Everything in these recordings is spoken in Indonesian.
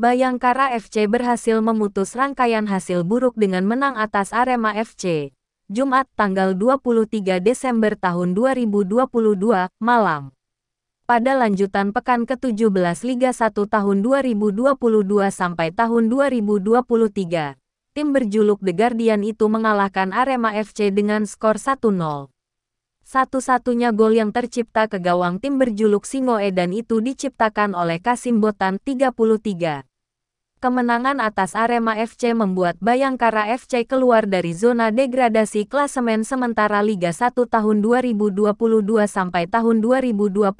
Bayangkara FC berhasil memutus rangkaian hasil buruk dengan menang atas Arema FC. Jumat tanggal 23 Desember tahun 2022 malam. Pada lanjutan pekan ke-17 Liga 1 tahun 2022 sampai tahun 2023, tim berjuluk The Guardian itu mengalahkan Arema FC dengan skor 1-0. Satu-satunya gol yang tercipta ke gawang tim berjuluk Singoedan itu diciptakan oleh Kasim Botan 33. Kemenangan atas Arema FC membuat Bayangkara FC keluar dari zona degradasi klasemen sementara Liga 1 tahun 2022 sampai tahun 2023.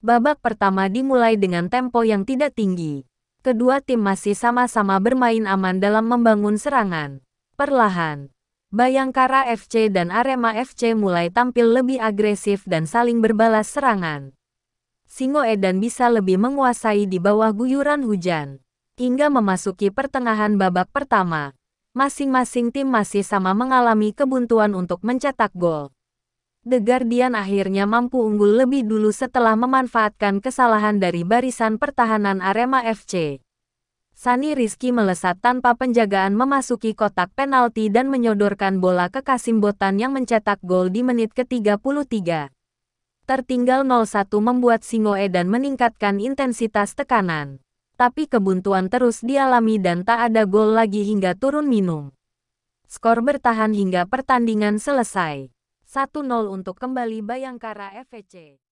Babak pertama dimulai dengan tempo yang tidak tinggi. Kedua tim masih sama-sama bermain aman dalam membangun serangan. Perlahan, Bayangkara FC dan Arema FC mulai tampil lebih agresif dan saling berbalas serangan. Singo Edan bisa lebih menguasai di bawah guyuran hujan. Hingga memasuki pertengahan babak pertama, masing-masing tim masih sama mengalami kebuntuan untuk mencetak gol. The Guardian akhirnya mampu unggul lebih dulu setelah memanfaatkan kesalahan dari barisan pertahanan Arema FC. Sani Rizky melesat tanpa penjagaan memasuki kotak penalti dan menyodorkan bola ke Kasim Botan yang mencetak gol di menit ke-33 tertinggal 0-1 membuat dan meningkatkan intensitas tekanan. Tapi kebuntuan terus dialami dan tak ada gol lagi hingga turun minum. Skor bertahan hingga pertandingan selesai. 1-0 untuk kembali Bayangkara FC.